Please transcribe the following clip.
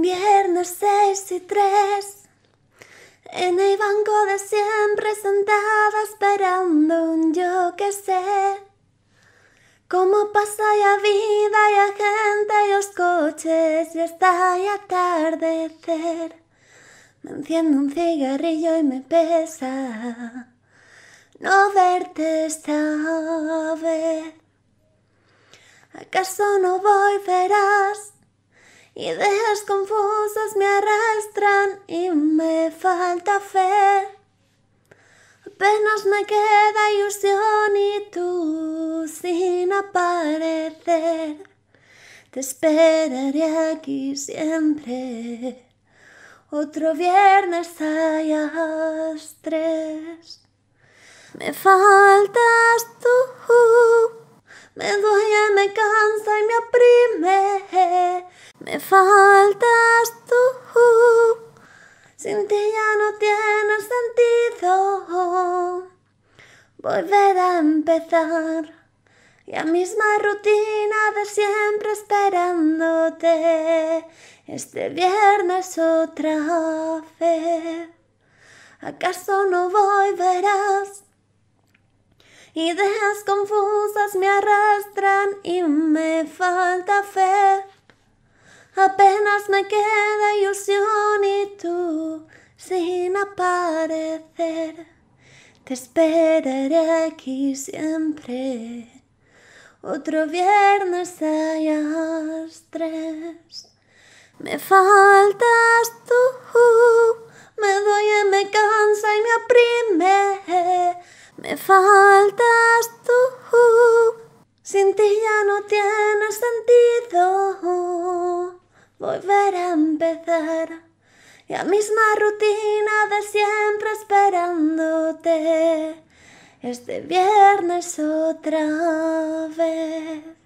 Viernes 6 y tres en el banco de siempre sentada esperando un yo que sé. Cómo pasa la vida y la gente y los coches y está el atardecer. Me enciendo un cigarrillo y me pesa no verte esta vez. ¿Acaso no volverás? Ideas confusas me arrastran y me falta fe. Apenas me queda ilusión y tú sin aparecer. Te esperaré aquí siempre. Otro viernes a tres. Me faltas tú. Me duele, me volver a empezar. La misma rutina de siempre esperándote. Este viernes otra fe. ¿Acaso no volverás? Ideas confusas me arrastran y me falta fe. Apenas me queda ilusión y tú sin aparecer. Te esperaré aquí siempre. Otro viernes a tres. Me faltas tú, me doy, me cansa y me oprime. Me faltas tú, sin ti ya no tiene sentido. Volver a empezar la misma rutina de siempre esperándote. Este viernes otra vez.